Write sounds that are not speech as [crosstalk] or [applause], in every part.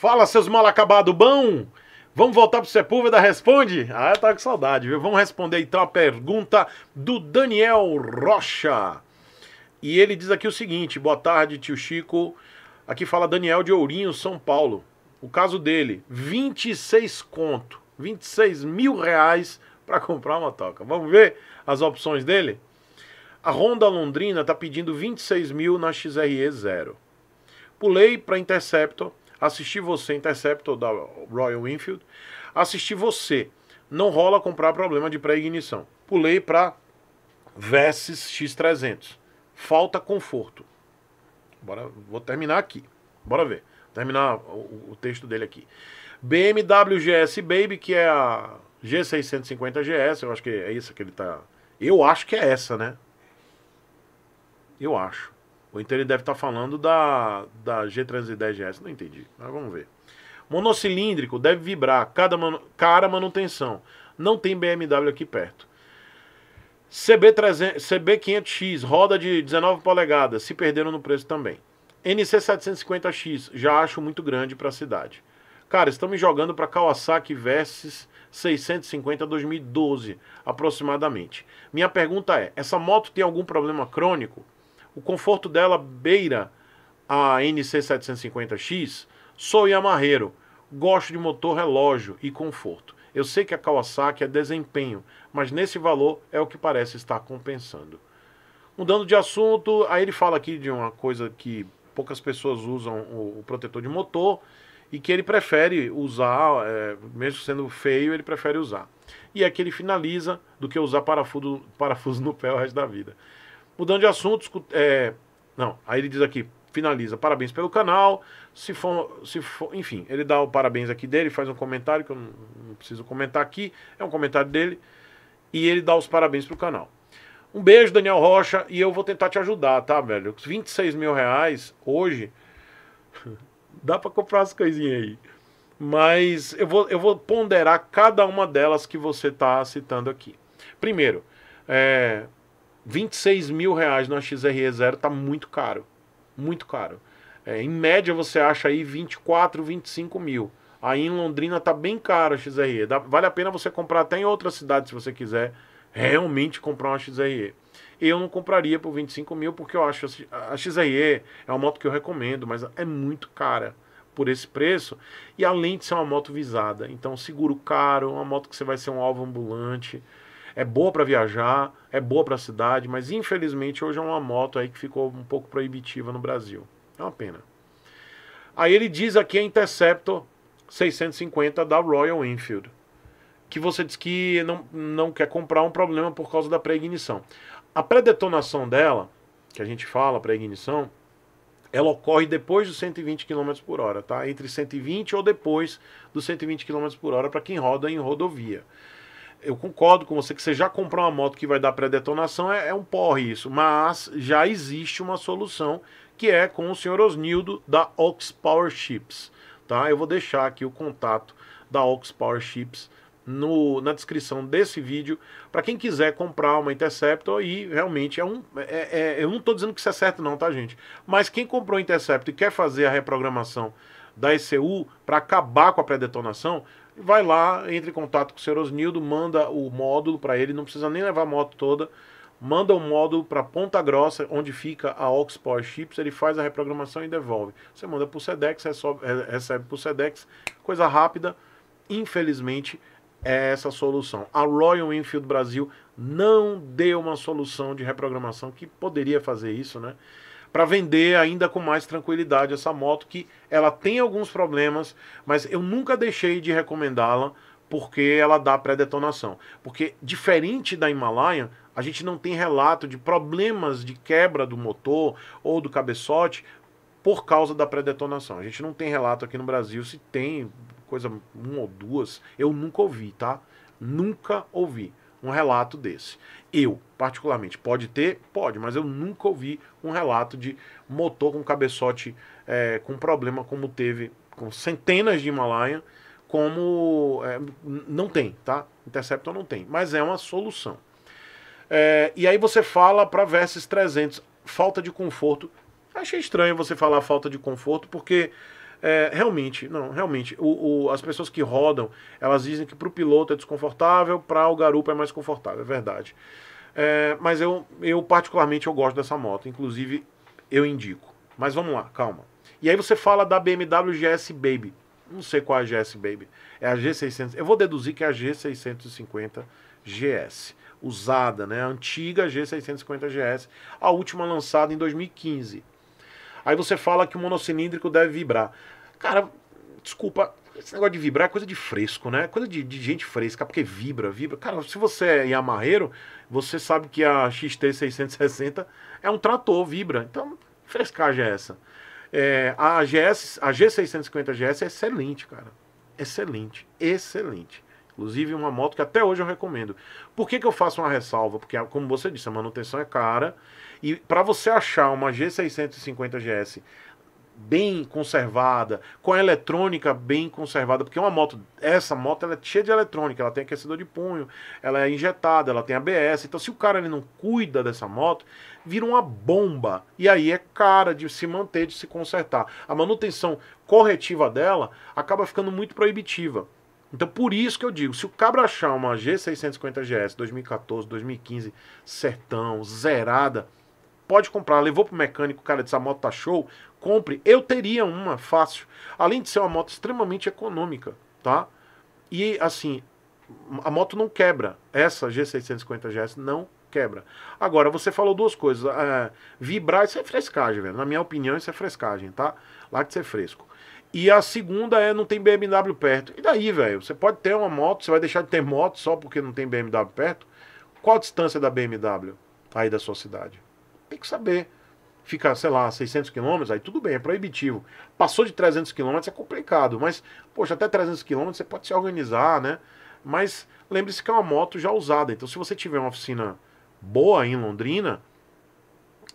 Fala, seus mal acabado bom! Vamos voltar para o Sepúlveda Responde? Ah, tá com saudade, viu? Vamos responder então a pergunta do Daniel Rocha. E ele diz aqui o seguinte: boa tarde, tio Chico. Aqui fala Daniel de Ourinho, São Paulo. O caso dele, 26 conto, 26 mil reais para comprar uma toca. Vamos ver as opções dele? A Honda Londrina está pedindo 26 mil na XRE 0. Pulei para Interceptor, Assistir você Interceptor da Royal Enfield. Assistir você. Não rola comprar problema de pré-ignição. Pulei para Versys X300. Falta conforto. Bora, vou terminar aqui. Bora ver. Terminar o, o texto dele aqui. BMW GS Baby, que é a G650 GS, eu acho que é isso que ele tá. Eu acho que é essa, né? Eu acho. Ou então ele deve estar tá falando da, da g 310 S, não entendi, mas vamos ver. Monocilíndrico, deve vibrar, cada manu, cara manutenção. Não tem BMW aqui perto. CB300, CB500X, roda de 19 polegadas, se perderam no preço também. NC750X, já acho muito grande para a cidade. Cara, estamos jogando para Kawasaki Versys 650 2012, aproximadamente. Minha pergunta é: essa moto tem algum problema crônico? O conforto dela beira a NC750X. Sou Yamarreiro, gosto de motor relógio e conforto. Eu sei que a Kawasaki é desempenho, mas nesse valor é o que parece estar compensando. Mudando de assunto, aí ele fala aqui de uma coisa que poucas pessoas usam o, protetor de motor e que ele prefere usar, é, mesmo sendo feio, ele prefere usar. E é que ele finaliza do que usar parafuso, parafuso no pé o resto da vida. Mudando de assunto, é... não, aí ele diz aqui, finaliza, parabéns pelo canal, se for, se for, enfim, ele dá o parabéns aqui dele, faz um comentário que eu não, não preciso comentar aqui, é um comentário dele, e ele dá os parabéns pro canal. Um beijo, Daniel Rocha, e eu vou tentar te ajudar, tá, velho? 26 mil reais hoje, [laughs] dá para comprar as coisinhas aí. Mas eu vou, eu vou ponderar cada uma delas que você tá citando aqui. Primeiro, é, 26 mil reais no XRE zero tá muito caro. Muito caro. É, em média você acha aí 24, 25 mil. Aí em Londrina tá bem caro a XRE. Dá, vale a pena você comprar até em outra cidade se você quiser realmente comprar uma XRE. Eu não compraria por 25 mil porque eu acho assim, a XRE é uma moto que eu recomendo, mas é muito cara por esse preço. E além de ser uma moto visada, então seguro caro, uma moto que você vai ser um alvo ambulante é boa para viajar, é boa para a cidade, mas infelizmente hoje é uma moto aí que ficou um pouco proibitiva no Brasil. É uma pena. Aí ele diz aqui a Interceptor 650 da Royal Enfield, que você diz que não, não quer comprar um problema por causa da pré-ignição. A pré-detonação dela, que a gente fala, pré-ignição, ela ocorre depois dos 120 km por hora, tá? Entre 120 ou depois dos 120 km por hora para quem roda em rodovia eu concordo com você que você já comprou uma moto que vai dar pré-detonação, é, é, um porre isso. Mas já existe uma solução que é com o senhor Osnildo da Ox Power Chips. Tá? Eu vou deixar aqui o contato da Ox Power Chips no, na descrição desse vídeo para quem quiser comprar uma Interceptor e realmente é um. É, é, eu não estou dizendo que isso é certo, não, tá, gente? Mas quem comprou Interceptor e quer fazer a reprogramação da ECU para acabar com a pré-detonação, vai lá, entra em contato com o Sr. Osnildo, manda o módulo para ele, não precisa nem levar a moto toda, manda o módulo para Ponta Grossa, onde fica a Ox Power Chips, ele faz a reprogramação e devolve. Você manda para o SEDEX, recebe, para o SEDEX, coisa rápida, infelizmente é essa solução. A Royal Enfield Brasil não deu uma solução de reprogramação que poderia fazer isso, né? para vender ainda com mais tranquilidade essa moto que ela tem alguns problemas, mas eu nunca deixei de recomendá-la porque ela dá pré-detonação. Porque diferente da Himalaia, a gente não tem relato de problemas de quebra do motor ou do cabeçote por causa da pré-detonação. A gente não tem relato aqui no Brasil, se tem coisa uma ou duas, eu nunca ouvi, tá? Nunca ouvi um relato desse. Eu, particularmente, pode ter? Pode, mas eu nunca ouvi um relato de motor com cabeçote é, com problema como teve com centenas de Himalaia, como é, não tem, tá? Interceptor não tem, mas é uma solução. É, e aí você fala para Versys 300, falta de conforto. Achei estranho você falar falta de conforto, porque é, realmente, não, realmente, o, o, as pessoas que rodam, elas dizem que para o piloto é desconfortável, para o garupa é mais confortável, é verdade. É, mas eu, eu, particularmente, eu gosto dessa moto, inclusive eu indico. Mas vamos lá, calma. E aí você fala da BMW GS Baby. Não sei qual é a GS Baby. É a G600. Eu vou deduzir que é a G650 GS. Usada, né? A antiga G650 GS. A última lançada em 2015. Aí você fala que o monocilíndrico deve vibrar. Cara, desculpa, esse negócio de vibrar é coisa de fresco, né? Coisa de, de gente fresca, porque vibra, vibra. Cara, se você é Yamaheiro, você sabe que a XT660 é um trator, vibra. Então, frescagem é essa. É, a, GS, a G650 GS é excelente, cara. Excelente, excelente. Inclusive uma moto que até hoje eu recomendo. Por que, que eu faço uma ressalva? Porque, ah, como você disse, a manutenção é cara. E para você achar uma G650GS bem conservada, com a eletrônica bem conservada, porque uma moto, essa moto ela é cheia de eletrônica, ela tem aquecedor de punho, ela é injetada, ela tem ABS, então se o cara ele não cuida dessa moto, vira uma bomba. E aí é cara de se manter, de se consertar. A manutenção corretiva dela acaba ficando muito proibitiva. Então, por isso que eu digo, se o cabra achar uma G650GS 2014, 2015, sertão, zerada, pode comprar. Levou pro mecânico, cara, a moto tá show, compre. Eu teria uma, fácil. Além de ser uma moto extremamente econômica, tá? E, assim, a moto não quebra. Essa G650GS não quebra. Agora, você falou duas coisas. É, vibrar, isso é frescagem, velho. Na minha opinião, isso é frescagem, tá? Lá que você é fresco. E a segunda é não tem BMW perto. E daí, velho? Você pode ter uma moto, você vai deixar de ter moto só porque não tem BMW perto? Qual a distância da BMW aí da sua cidade? Tem que saber. Fica, sei lá, 600 quilômetros, aí tudo bem, é proibitivo. Passou de 300 quilômetros é complicado, mas, poxa, até 300 quilômetros você pode se organizar, né? Mas lembre-se que é uma moto já usada. Então, se você tiver uma oficina boa em Londrina,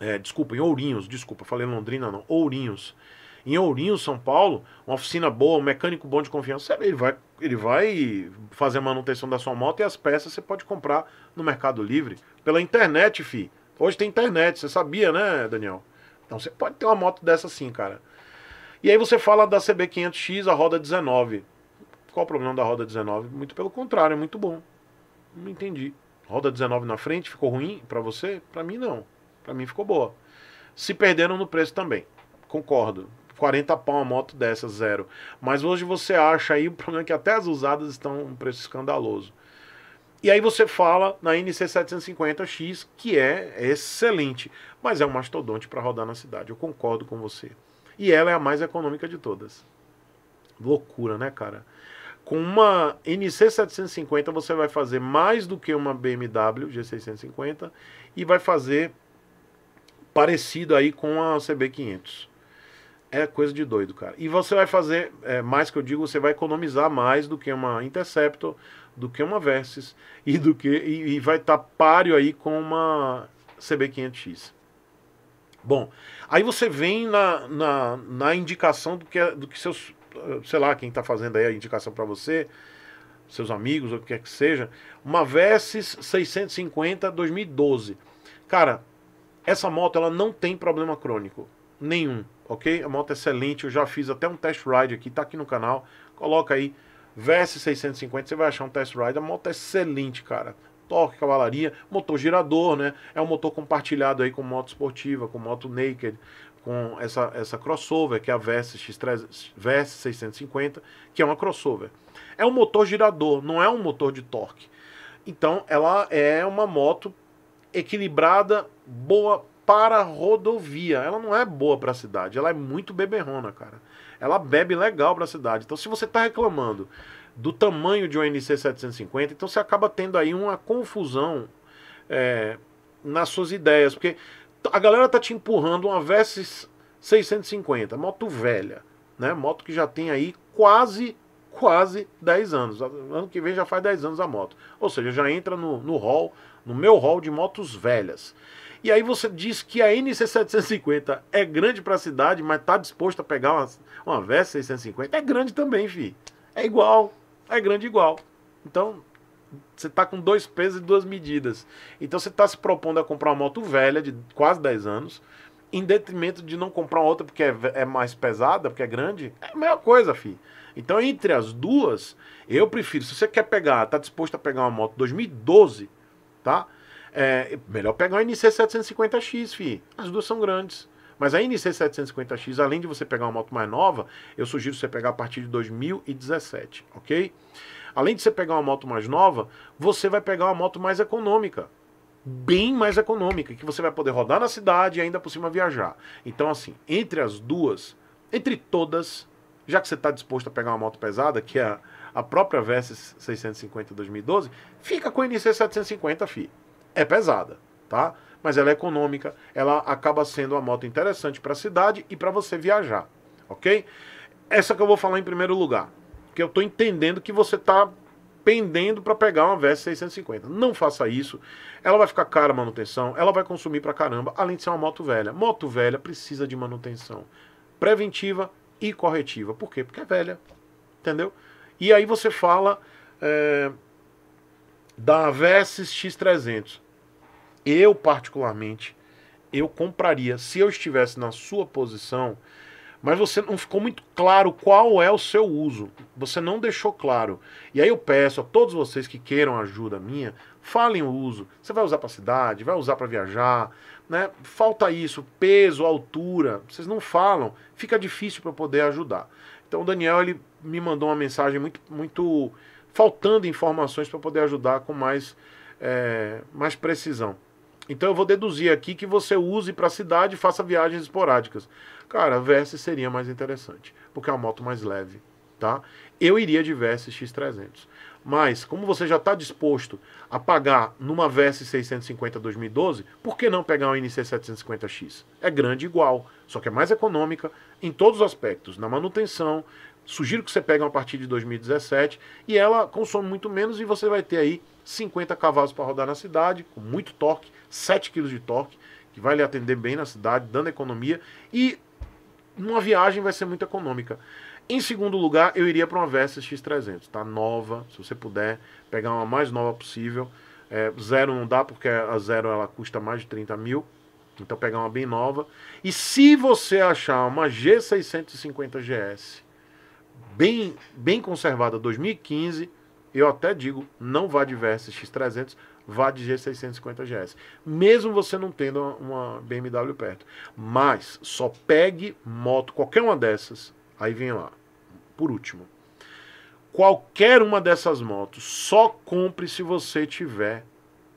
é, desculpa, em Ourinhos, desculpa, falei Londrina não, Ourinhos em Ourinho, São Paulo, uma oficina boa, um mecânico bom de confiança, ele vai, ele vai fazer a manutenção da sua moto e as peças você pode comprar no Mercado Livre. Pela internet, fi. Hoje tem internet, você sabia, né, Daniel? Então você pode ter uma moto dessa sim, cara. E aí você fala da CB500X, a roda 19. Qual o problema da roda 19? Muito pelo contrário, é muito bom. Não entendi. Roda 19 na frente ficou ruim para você? Para mim não. Para mim ficou boa. Se perderam no preço também. Concordo. 40 pau uma moto dessa, zero. Mas hoje você acha aí, o problema é que até as usadas estão um preço escandaloso. E aí você fala na NC750X, que é excelente, mas é um mastodonte para rodar na cidade. Eu concordo com você. E ela é a mais econômica de todas. Loucura, né, cara? Com uma NC750 você vai fazer mais do que uma BMW G650 e vai fazer parecido aí com a CB500 é coisa de doido, cara. E você vai fazer, é, mais que eu digo, você vai economizar mais do que uma Interceptor, do que uma Versys [laughs] e do que e, e vai estar tá páreo aí com uma CB500X. Bom, aí você vem na, na, na indicação do que, é, do que seus, eh, sei lá, quem está fazendo aí a indicação para você, seus amigos ou o que quer que seja, uma Versys 650 2012. Cara, essa moto ela não tem problema crônico nenhum ok? A moto é excelente, eu já fiz até um test ride aqui, tá aqui no canal. Coloca aí VS650, você vai achar um test ride. A moto é excelente, cara. Torque, cavalaria, motor girador, né? É um motor compartilhado aí com moto esportiva, com moto naked, com essa, essa crossover, que é a VS, VS 650, que é uma crossover. É um motor girador, não é um motor de torque. Então, ela é uma moto equilibrada, boa para rodovia. Ela não é boa para a cidade, ela é muito beberrona, cara. Ela bebe legal para a cidade. Então, se você está reclamando do tamanho de um NC 750, então você acaba tendo aí uma confusão é, nas suas ideias, porque a galera tá te empurrando uma Versys 650, moto velha, né? Moto que já tem aí quase quase 10 anos. Ano que vem já faz 10 anos a moto. Ou seja, já entra no, no hall, no meu hall de motos velhas. E aí você diz que a NC750 é grande para a cidade, mas tá disposto a pegar uma, uma VES 650? É grande também, fi. É igual. É grande igual. Então, você tá com dois pesos e duas medidas. Então você tá se propondo a comprar uma moto velha de quase 10 anos, em detrimento de não comprar outra porque é, é mais pesada, porque é grande. É a mesma coisa, fi. Então, entre as duas, eu prefiro, se você quer pegar, tá disposto a pegar uma moto 2012, tá? É, melhor pegar uma NC750X, fi. As duas são grandes. Mas a NC750X, além de você pegar uma moto mais nova, eu sugiro você pegar a partir de 2017, ok? Além de você pegar uma moto mais nova, você vai pegar uma moto mais econômica. Bem mais econômica, que você vai poder rodar na cidade e ainda por cima viajar. Então, assim, entre as duas, entre todas, já que você está disposto a pegar uma moto pesada, que é a, a própria Versys 650 2012, fica com a NC750, fi é pesada, tá? Mas ela é econômica, ela acaba sendo uma moto interessante para a cidade e para você viajar, ok? Essa que eu vou falar em primeiro lugar, que eu estou entendendo que você está pendendo para pegar uma Vespa 650. Não faça isso. Ela vai ficar cara a manutenção, ela vai consumir para caramba, além de ser uma moto velha. Moto velha precisa de manutenção preventiva e corretiva. Por quê? Porque é velha, entendeu? E aí você fala é, da Versys X300. Eu, particularmente, eu compraria se eu estivesse na sua posição, mas você não ficou muito claro qual é o seu uso. Você não deixou claro. E aí eu peço a todos vocês que queiram ajuda minha, falem o uso. Você vai usar para cidade, vai usar para viajar, né? Falta isso, peso, altura. Vocês não falam, fica difícil para poder ajudar. Então o Daniel ele me mandou uma mensagem muito muito faltando informações para poder ajudar com mais, é, mais precisão. Então eu vou deduzir aqui que você use para a cidade e faça viagens esporádicas. Cara, a Versa seria mais interessante, porque é uma moto mais leve, tá? Eu iria de Versa X300. Mas, como você já está disposto a pagar numa Versys 650 2012, por que não pegar uma NC 750X? É grande igual, só que é mais econômica em todos os aspectos, na manutenção, Sugiro que você pegue uma partir de 2017 e ela consome muito menos e você vai ter aí 50 cavalos para rodar na cidade, com muito torque, 7 kg de torque, que vai lhe atender bem na cidade, dando economia e numa viagem vai ser muito econômica. Em segundo lugar, eu iria para uma Versys X300, tá? Nova, se você puder pegar uma mais nova possível. É, zero não dá, porque a zero ela custa mais de 30 mil. Então pegar uma bem nova. E se você achar uma G650 GS bem, bem conservada 2015, eu até digo, não vá de Versa X300, vá de G650GS. Mesmo você não tendo uma BMW perto. Mas só pegue moto, qualquer uma dessas, aí vem lá, por último. Qualquer uma dessas motos só compre se você tiver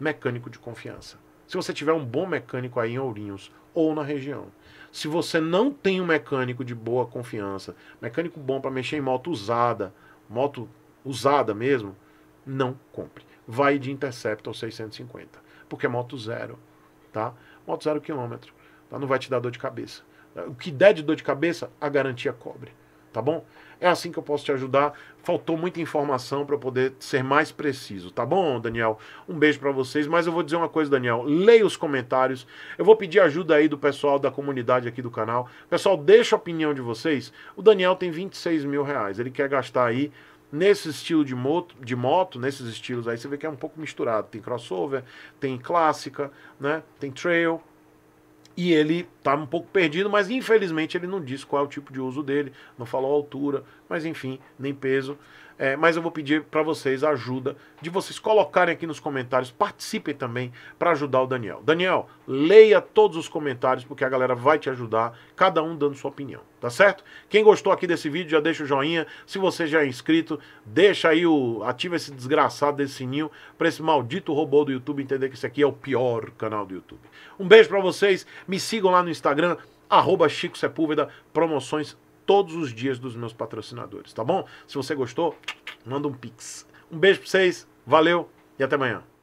mecânico de confiança. Se você tiver um bom mecânico aí em Ourinhos ou na região. Se você não tem um mecânico de boa confiança, mecânico bom para mexer em moto usada, moto usada mesmo, não compre. Vai de Interceptor 650, porque é moto zero, tá? Moto zero quilômetro, tá? não vai te dar dor de cabeça. O que der de dor de cabeça, a garantia cobre tá bom? É assim que eu posso te ajudar. Faltou muita informação para poder ser mais preciso, tá bom, Daniel? Um beijo para vocês, mas eu vou dizer uma coisa, Daniel. Leia os comentários. Eu vou pedir ajuda aí do pessoal da comunidade aqui do canal. Pessoal, deixa a opinião de vocês. O Daniel tem 26 mil reais. Ele quer gastar aí nesse estilo de moto, de moto, nesses estilos aí, você vê que é um pouco misturado. Tem crossover, tem clássica, né? Tem trail, e ele estava tá um pouco perdido, mas infelizmente ele não disse qual é o tipo de uso dele, não falou a altura, mas enfim, nem peso. É, mas eu vou pedir para vocês a ajuda de vocês colocarem aqui nos comentários, participem também para ajudar o Daniel. Daniel, leia todos os comentários porque a galera vai te ajudar, cada um dando sua opinião, tá certo? Quem gostou aqui desse vídeo, já deixa o joinha. Se você já é inscrito, deixa aí o ativa esse desgraçado desse sininho para esse maldito robô do YouTube entender que esse aqui é o pior canal do YouTube. Um beijo para vocês, me sigam lá no Instagram arroba Chico Sepúlveda, promoções todos os dias dos meus patrocinadores, tá bom? Se você gostou, manda um pix. Um beijo pra vocês, valeu e até amanhã.